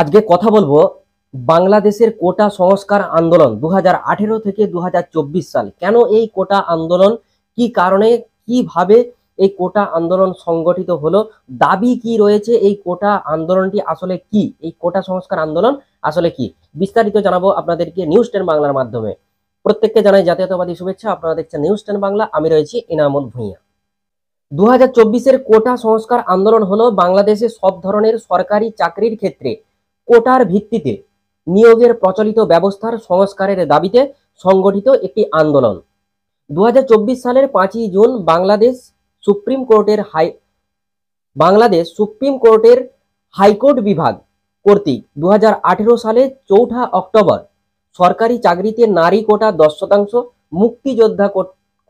আজকে কথা বলবো বাংলাদেশের কোটা সংস্কার আন্দোলন দু থেকে দু সাল কেন এই কোটা আন্দোলন কি কারণে কিভাবে এই কোটা আন্দোলন সংগঠিত হলো দাবি কি রয়েছে এই কোটা আন্দোলনটি আসলে কি এই কোটা সংস্কার আন্দোলন আসলে কি বিস্তারিত জানাবো আপনাদেরকে নিউজ টেন বাংলার মাধ্যমে প্রত্যেককে জানাই জাতীয়তাবাদী শুভেচ্ছা আপনারা দেখছেন নিউজ টেন বাংলা আমি রয়েছি ইনামুল ভূঁইয়া দু হাজার কোটা সংস্কার আন্দোলন হলো বাংলাদেশে সব ধরনের সরকারি চাকরির ক্ষেত্রে কোটার ভিত্তিতে নিয়োগের প্রচলিত ব্যবস্থার সংস্কারের দাবিতে সংগঠিত একটি আন্দোলন দু সালের পাঁচই জুন বাংলাদেশ সুপ্রিম কোর্টের হাই বাংলাদেশ সুপ্রিম কোর্টের হাইকোর্ট বিভাগ কর্তৃক দু সালে চৌঠা অক্টোবর সরকারি চাকরিতে নারী কোটা দশ শতাংশ মুক্তিযোদ্ধা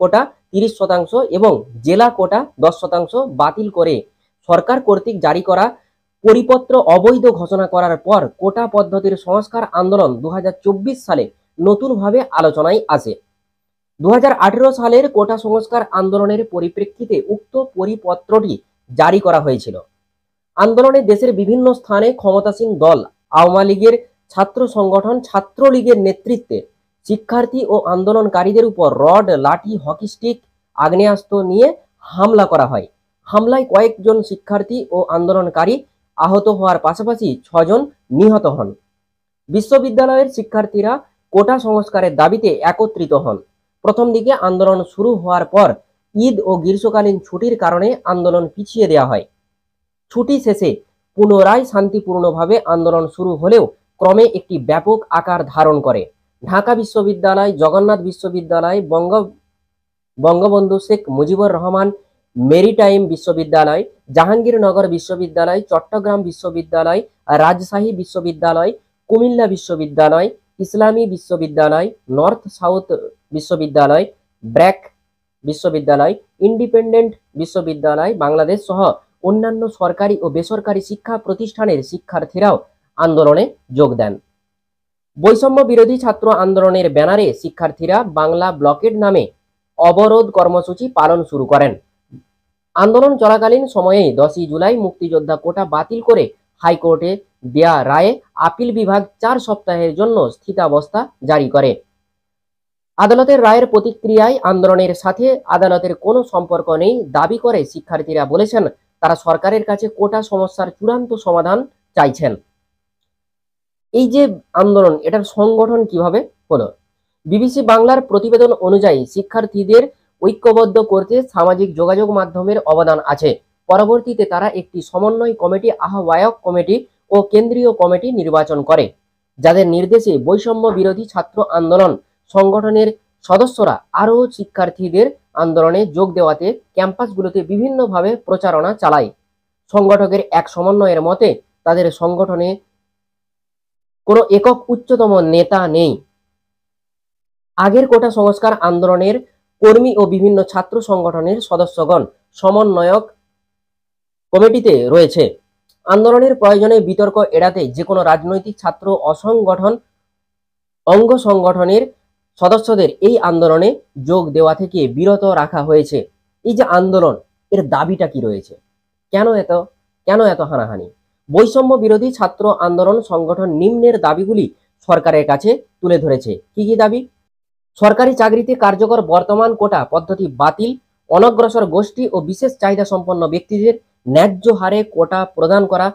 কোটা তিরিশ শতাংশ এবং জেলা কোটা দশ শতাংশ বাতিল করে সরকার কর্তৃক জারি করা পরিপত্র অবৈধ ঘোষণা করার পর কোটা পদ্ধতির সংস্কার আন্দোলন দু সালে নতুনভাবে আলোচনায় আসে দু সালের কোটা সংস্কার আন্দোলনের পরিপ্রেক্ষিতে উক্ত পরিপত্রটি জারি করা হয়েছিল আন্দোলনে দেশের বিভিন্ন স্থানে ক্ষমতাসীন দল আওয়ামী লীগের ছাত্র সংগঠন ছাত্রলীগের নেতৃত্বে শিক্ষার্থী ও আন্দোলনকারীদের উপর রড লাঠি হকি স্টিক আগ্নেয়াস্ত্র নিয়ে হামলা করা হয় হামলায় কয়েকজন শিক্ষার্থী ও আন্দোলনকারী আহত হওয়ার পাশাপাশি ছজন নিহত হন বিশ্ববিদ্যালয়ের শিক্ষার্থীরা কোটা সংস্কারের দাবিতে একত্রিত হন প্রথম দিকে আন্দোলন শুরু হওয়ার পর ঈদ ও গ্রীষ্মকালীন ছুটির কারণে আন্দোলন পিছিয়ে দেওয়া হয় ছুটি শেষে পুনরায় শান্তিপূর্ণভাবে আন্দোলন শুরু হলেও ক্রমে একটি ব্যাপক আকার ধারণ করে ঢাকা বিশ্ববিদ্যালয় জগন্নাথ বিশ্ববিদ্যালয় বঙ্গ বঙ্গবন্ধু শেখ মুজিবুর রহমান মেরিটাইম বিশ্ববিদ্যালয় জাহাঙ্গীরনগর বিশ্ববিদ্যালয় চট্টগ্রাম বিশ্ববিদ্যালয় রাজশাহী বিশ্ববিদ্যালয় কুমিল্লা বিশ্ববিদ্যালয় ইসলামী বিশ্ববিদ্যালয় নর্থ সাউথ বিশ্ববিদ্যালয় ব্র্যাক বিশ্ববিদ্যালয় ইন্ডিপেন্ডেন্ট বিশ্ববিদ্যালয় বাংলাদেশ সহ অন্যান্য সরকারি ও বেসরকারি শিক্ষা প্রতিষ্ঠানের শিক্ষার্থীরাও আন্দোলনে যোগ দেন বৈষম্য বিরোধী ছাত্র আন্দোলনের ব্যানারে শিক্ষার্থীরা বাংলা ব্লকেড নামে অবরোধ কর্মসূচি পালন শুরু করেন আন্দোলন চলাকালীন সময়েই দশই জুলাই মুক্তিযোদ্ধা কোটা বাতিল করে হাইকোর্টে দেয়া রায়ে আপিল বিভাগ চার সপ্তাহের জন্য স্থিতাবস্থা জারি করে আদালতের রায়ের প্রতিক্রিয়ায় আন্দোলনের সাথে আদালতের কোনো সম্পর্ক নেই দাবি করে শিক্ষার্থীরা বলেছেন তারা সরকারের কাছে কোটা সমস্যার চূড়ান্ত সমাধান চাইছেন এই যে আন্দোলন এটার সংগঠন কিভাবে হলো বিবিসি বাংলার প্রতিবেদন অনুযায়ী শিক্ষার্থীদের ঐক্যবদ্ধ করতে সামাজিক যোগাযোগ মাধ্যমের অবদান আছে পরবর্তীতে তারা একটি সমন্বয় কমিটি আহ্বায়ক কমিটি ও কেন্দ্রীয় কমিটি নির্বাচন করে যাদের নির্দেশে বৈষম্য বিরোধী ছাত্র আন্দোলন সংগঠনের সদস্যরা আরও শিক্ষার্থীদের আন্দোলনে যোগ দেওয়াতে ক্যাম্পাসগুলোতে বিভিন্নভাবে প্রচারণা চালায় সংগঠকের এক সমন্বয়ের মতে তাদের সংগঠনে কোনো একক উচ্চতম নেতা নেই আগের কোটা সংস্কার আন্দোলনের কর্মী ও বিভিন্ন ছাত্র সংগঠনের সদস্যগণ সমন্বয়ক কমিটিতে রয়েছে আন্দোলনের প্রয়োজনে বিতর্ক এড়াতে যে কোনো রাজনৈতিক ছাত্র অসংগঠন অঙ্গ সংগঠনের সদস্যদের এই আন্দোলনে যোগ দেওয়া থেকে বিরত রাখা হয়েছে এই যে আন্দোলন এর দাবিটা কি রয়েছে কেন এত কেন এত হানাহানি বৈষম্য বিরোধী ছাত্র আন্দোলন সংগঠন নিম্নের দাবিগুলি সরকারের কাছে তুলে ধরেছে কি কি দাবি সরকারি চাকরিতে কার্যকর বর্তমান কোটা পদ্ধতি বাতিল অনগ্রসর গোষ্ঠী ও বিশেষ চাহিদা সম্পন্ন ব্যক্তিদের ন্যায্য হারে কোটা প্রদান করা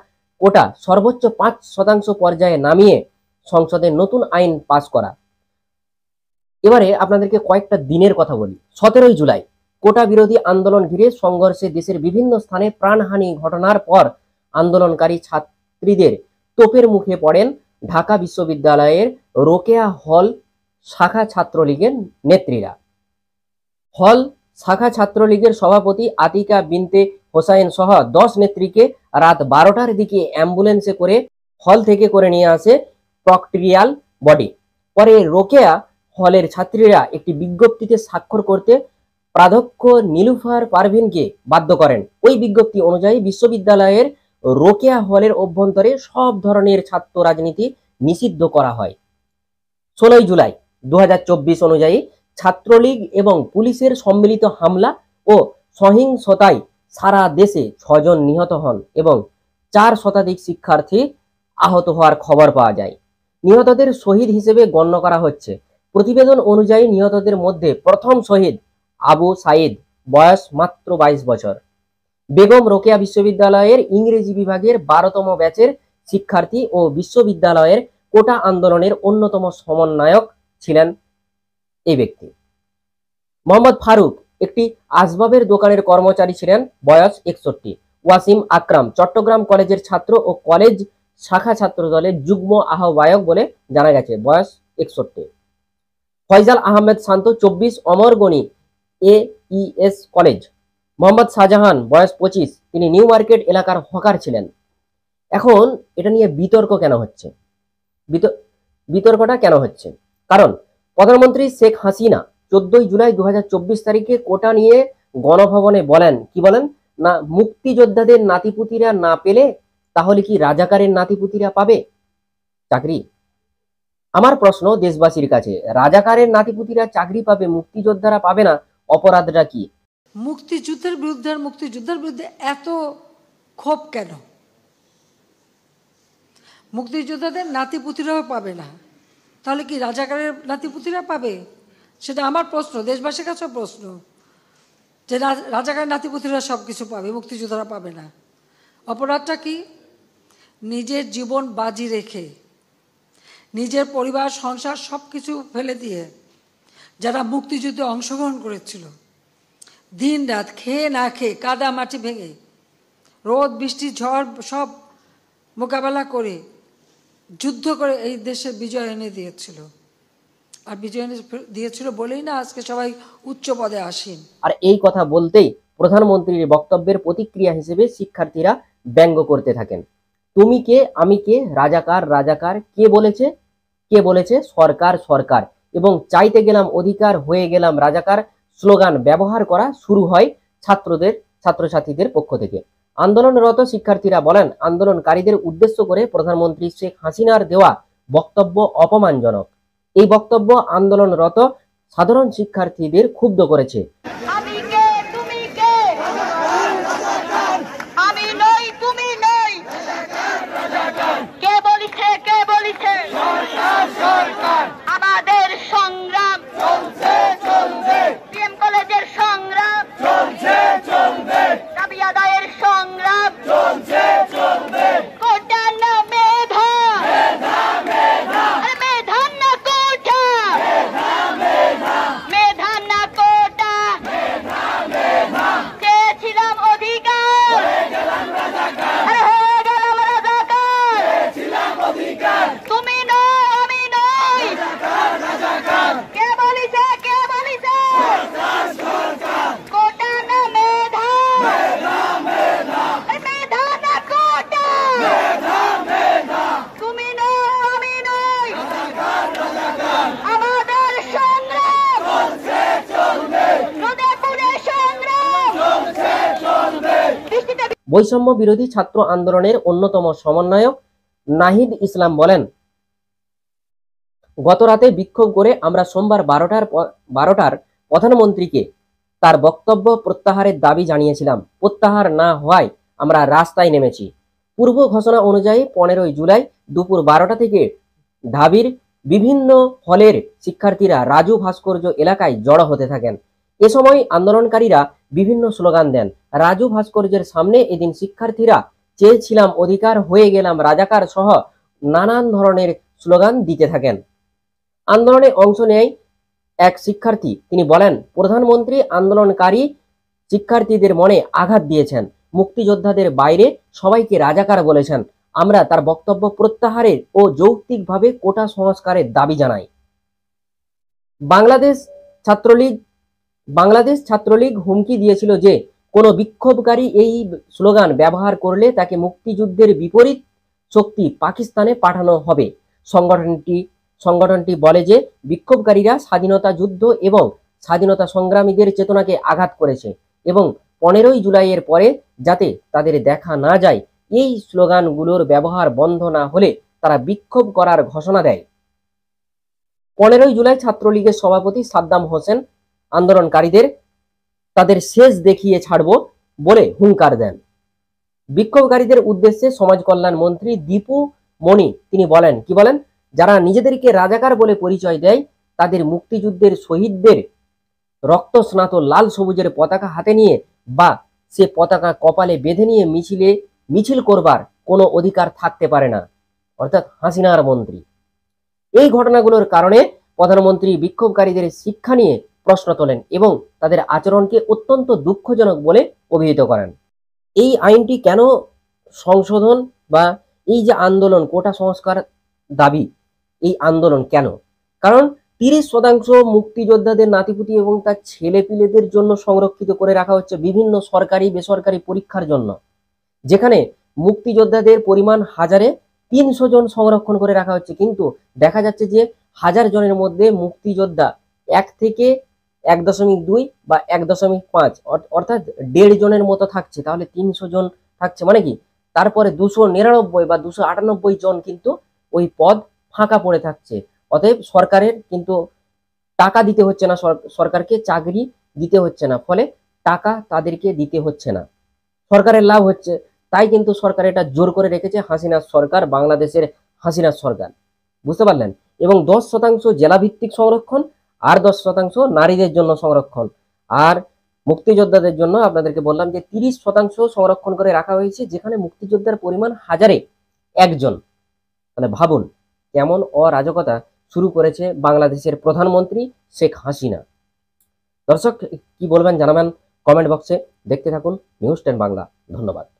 কোটা সর্বোচ্চ পাঁচ শতাংশ পর্যায়ে নামিয়ে সংসদে নতুন আইন পাস করা এবারে আপনাদেরকে কয়েকটা দিনের কথা বলি সতেরোই জুলাই কোটা বিরোধী আন্দোলন ঘিরে সংঘর্ষে দেশের বিভিন্ন স্থানে প্রাণহানি ঘটনার পর আন্দোলনকারী ছাত্রীদের তোপের মুখে পড়েন ঢাকা বিশ্ববিদ্যালয়ের রোকেয়া হল শাখা ছাত্রলীগের নেত্রীরা হল শাখা ছাত্রলীগের সভাপতি আতিকা বিনতে হোসাইন সহ দশ নেত্রীকে রাত বারোটার দিকে অ্যাম্বুলেন্সে করে হল থেকে করে নিয়ে আসে প্রক্টেরিয়াল বডি পরে রোকেয়া হলের ছাত্রীরা একটি বিজ্ঞপ্তিতে স্বাক্ষর করতে প্রাধ্যক্ষ নীলুফার পারভিনকে বাধ্য করেন ওই বিজ্ঞপ্তি অনুযায়ী বিশ্ববিদ্যালয়ের রোকেয়া হলের অভ্যন্তরে সব ধরনের ছাত্র রাজনীতি নিষিদ্ধ করা হয় ষোলোই জুলাই দু অনুযায়ী ছাত্রলীগ এবং পুলিশের সম্মিলিত হামলা ও সহিংসতায় সারা দেশে ছজন নিহত হন এবং চার শতাধিক শিক্ষার্থী আহত হওয়ার খবর পাওয়া যায় নিহতদের শহীদ হিসেবে গণ্য করা হচ্ছে প্রতিবেদন অনুযায়ী নিহতদের মধ্যে প্রথম শহীদ আবু সাইদ বয়স মাত্র ২২ বছর বেগম রোকেয়া বিশ্ববিদ্যালয়ের ইংরেজি বিভাগের বারোতম ব্যাচের শিক্ষার্থী ও বিশ্ববিদ্যালয়ের কোটা আন্দোলনের অন্যতম সমন্বয়ক ছিলেন এই ব্যক্তি মোহাম্মদ ফারুক একটি আসবাবের দোকানের কর্মচারী ছিলেন বয়স একষট্টি ওয়াসিম আকরাম চট্টগ্রাম কলেজের ছাত্র ও কলেজ শাখা ছাত্র দলের যুগ্ম আহ্বায়ক বলে জানা গেছে বয়স একষট্টি ফয়জাল আহমেদ শান্ত চব্বিশ Amargani A E S college Mohammad Shahjahan বয়স পঁচিশ তিনি নিউ মার্কেট এলাকার হকার ছিলেন এখন এটা নিয়ে বিতর্ক কেন হচ্ছে বিতর্কটা কেন হচ্ছে কারণ প্রধানমন্ত্রী শেখ হাসিনা চোদ্দই জুলাই দু তারিখে কোটা নিয়ে গণভবনে বলেন কি বলেন না মুক্তিযোদ্ধাদের নাতিপুতিরা না পেলে তাহলে কি রাজাকারের নাতিপুতিরা পাবে চাকরি আমার প্রশ্ন দেশবাসীর কাছে রাজাকারের নাতিপুতিরা চাকরি পাবে মুক্তিযোদ্ধারা পাবে না অপরাধটা কি মুক্তিযুদ্ধের বিরুদ্ধে মুক্তিযুদ্ধের বিরুদ্ধে এত ক্ষোভ কেন মুক্তিযোদ্ধাদের নাতিপুতিরাও পাবে না তাহলে কি রাজাকারের নাতিপুতিরা পাবে সেটা আমার প্রশ্ন দেশবাসীর কাছেও প্রশ্ন যে রাজাকার নাতিপুতিরা সব কিছু পাবে মুক্তিযোদ্ধারা পাবে না অপরাধটা কি নিজের জীবন বাজি রেখে নিজের পরিবার সংসার সব কিছু ফেলে দিয়ে যারা মুক্তিযুদ্ধে অংশগ্রহণ করেছিল দিন রাত খেয়ে না খেয়ে কাদা মাটি ভেঙে রোদ বৃষ্টি ঝড় সব মোকাবেলা করে যুদ্ধ করে এই দেশে বিজয় এনে দিয়েছিল আর বিজয় এনে দিয়েছিল বলেই না আজকে সবাই উচ্চ পদে আসেন আর এই কথা বলতেই প্রধানমন্ত্রীর বক্তব্যের প্রতিক্রিয়া হিসেবে শিক্ষার্থীরা ব্যঙ্গ করতে থাকেন তুমি কে আমি কে রাজাকার রাজাকার কে বলেছে কে বলেছে সরকার সরকার এবং চাইতে গেলাম অধিকার হয়ে গেলাম রাজাকার স্লোগান ব্যবহার করা শুরু হয় ছাত্রদের ছাত্রছাত্রীদের পক্ষ থেকে আন্দোলনরত শিক্ষার্থীরা বলেন আন্দোলনকারীদের উদ্দেশ্য করে প্রধানমন্ত্রী শেখ হাসিনার দেওয়া বক্তব্য অপমানজনক এই বক্তব্য আন্দোলনরত সাধারণ শিক্ষার্থীদের ক্ষুব্ধ করেছে বৈষম্য বিরোধী ছাত্র আন্দোলনের অন্যতম সমন্বয়ক নাহিদ ইসলাম বলেন গত রাতে বিক্ষোভ করে আমরা সোমবার বারোটার বারোটার প্রধানমন্ত্রীকে তার বক্তব্য প্রত্যাহারের দাবি জানিয়েছিলাম প্রত্যাহার না হওয়ায় আমরা রাস্তায় নেমেছি পূর্ব ঘোষণা অনুযায়ী পনেরোই জুলাই দুপুর বারোটা থেকে ঢাবির বিভিন্ন হলের শিক্ষার্থীরা রাজু ভাস্কর্য এলাকায় জড়ো হতে থাকেন এ সময় আন্দোলনকারীরা বিভিন্ন স্লোগান দেন রাজু ভাস্কর্যের সামনে এদিন শিক্ষার্থীরা চেয়েছিলাম অধিকার হয়ে গেলাম রাজাকার সহ নানান ধরনের স্লোগান দিতে থাকেন আন্দোলনে অংশ নেয় এক শিক্ষার্থী তিনি বলেন প্রধানমন্ত্রী আন্দোলনকারী শিক্ষার্থীদের মনে আঘাত দিয়েছেন মুক্তিযোদ্ধাদের বাইরে সবাইকে রাজাকার বলেছেন আমরা তার বক্তব্য প্রত্যাহারের ও যৌক্তিকভাবে কোটা সংস্কারের দাবি জানাই বাংলাদেশ ছাত্রলীগ বাংলাদেশ ছাত্রলীগ হুমকি দিয়েছিল যে কোনো বিক্ষোভকারী এই স্লোগান ব্যবহার করলে তাকে মুক্তিযুদ্ধের বিপরীত শক্তি পাকিস্তানে পাঠানো হবে সংগঠনটি সংগঠনটি বলে যে বিক্ষোভকারীরা স্বাধীনতা যুদ্ধ এবং স্বাধীনতা সংগ্রামীদের চেতনাকে আঘাত করেছে এবং পনেরোই জুলাইয়ের পরে যাতে তাদের দেখা না যায় এই স্লোগানগুলোর ব্যবহার বন্ধ না হলে তারা বিক্ষোভ করার ঘোষণা দেয় পনেরোই জুলাই ছাত্রলীগের সভাপতি সাদ্দাম হোসেন আন্দোলনকারীদের তাদের শেষ দেখিয়ে ছাড়ব বলে হুঙ্কার দেন বিক্ষোভকারীদের উদ্দেশ্যে সমাজ কল্যাণ মন্ত্রী দীপু মণি তিনি বলেন কি বলেন যারা নিজেদেরকে রাজাকার বলে পরিচয় দেয় তাদের মুক্তিযুদ্ধের শহীদদের রক্ত স্নাত লাল সবুজের পতাকা হাতে নিয়ে বা সে পতাকা কপালে বেঁধে নিয়ে মিছিলে মিছিল করবার কোনো অধিকার থাকতে পারে না অর্থাৎ হাসিনার মন্ত্রী এই ঘটনাগুলোর কারণে প্রধানমন্ত্রী বিক্ষোভকারীদের শিক্ষা নিয়ে প্রশ্ন তোলেন এবং তাদের আচরণকে অত্যন্ত দুঃখজনক বলে অভিহিত করেন এই আইনটি কেন সংশোধন বা এই যে আন্দোলন কোটা সংস্কার দাবি এই আন্দোলন কেন কারণ তিরিশ শতাংশ মুক্তিযোদ্ধাদের নাতিপুতি এবং তার ছেলেপিলেদের জন্য সংরক্ষিত করে রাখা হচ্ছে বিভিন্ন সরকারি বেসরকারি পরীক্ষার জন্য যেখানে মুক্তিযোদ্ধাদের পরিমাণ হাজারে তিনশো জন সংরক্ষণ করে রাখা হচ্ছে কিন্তু দেখা যাচ্ছে যে হাজার জনের মধ্যে মুক্তিযোদ্ধা এক থেকে এক দশমিক দুই বা এক দশমিক পাঁচ অর্থাৎ দেড় জনের মতো থাকছে তাহলে তিনশো জন থাকছে মানে কি তারপরে দুশো নিরানব্বই বা দুশো আটানব্বই জন কিন্তু ওই পদ ফাঁকা পড়ে থাকছে অতএব সরকারের কিন্তু টাকা দিতে হচ্ছে না সরকারকে চাকরি দিতে হচ্ছে না ফলে টাকা তাদেরকে দিতে হচ্ছে না সরকারের লাভ হচ্ছে তাই কিন্তু সরকার এটা জোর করে রেখেছে হাসিনার সরকার বাংলাদেশের হাসিনার সরকার বুঝতে পারলেন এবং দশ শতাংশ জেলাভিত্তিক সংরক্ষণ আর দশ শতাংশ নারীদের জন্য সংরক্ষণ আর মুক্তিযোদ্ধাদের জন্য আপনাদেরকে বললাম যে তিরিশ শতাংশ সংরক্ষণ করে রাখা হয়েছে যেখানে মুক্তিযোদ্ধার পরিমাণ হাজারে একজন মানে ভাবুন কেমন অরাজকতা শুরু করেছে বাংলাদেশের প্রধানমন্ত্রী শেখ হাসিনা দর্শক কি বলবেন জানাবেন কমেন্ট বক্সে দেখতে থাকুন নিউজ টেন বাংলা ধন্যবাদ